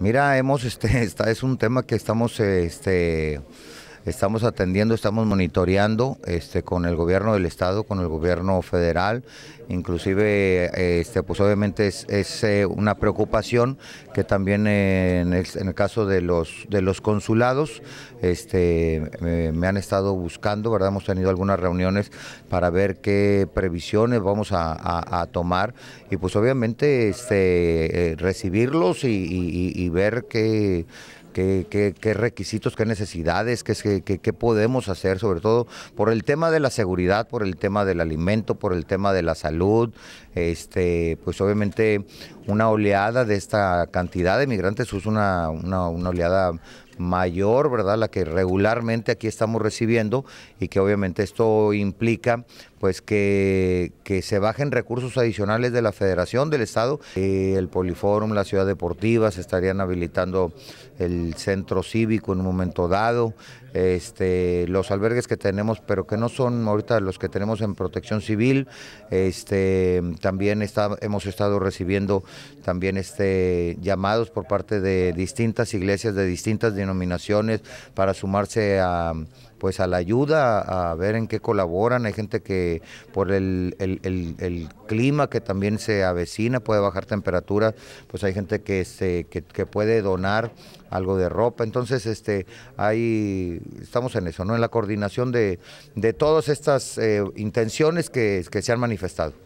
Mira, hemos, este, esta, es un tema que estamos, este, Estamos atendiendo, estamos monitoreando este, con el gobierno del Estado, con el gobierno federal. Inclusive, este, pues obviamente es, eh, una preocupación que también en el, caso de los, de los consulados este, me, han estado buscando, ¿verdad? Hemos tenido algunas reuniones para ver qué previsiones vamos a, tomar y pues obviamente este, eh, recibirlos y ver qué qué, requisitos, qué necesidades, qué, podemos hacer, sobre todo por el tema de la seguridad, por el tema del alimento, por el tema de la salud, este, pues obviamente una oleada de esta cantidad de migrantes es una, una, una oleada mayor, ¿verdad? La que regularmente aquí estamos recibiendo y que obviamente esto implica pues que, se bajen recursos adicionales de la Federación, del Estado, eh, el Poliforum, la Ciudad Deportiva, se estarían habilitando el centro cívico en un momento dado, este, los albergues que tenemos, pero que no son ahorita los que tenemos en protección civil, este, también está, hemos estado recibiendo también este, llamados por parte de distintas iglesias de distintas denominaciones nominaciones para sumarse a pues a la ayuda, a ver en qué colaboran. Hay gente que por el, el, el, clima que también se avecina, puede bajar temperatura, pues hay gente que, se, que, que, puede donar algo de ropa. Entonces, este, hay, estamos en eso, ¿no? En la coordinación de, de todas estas eh, intenciones que, que se han manifestado.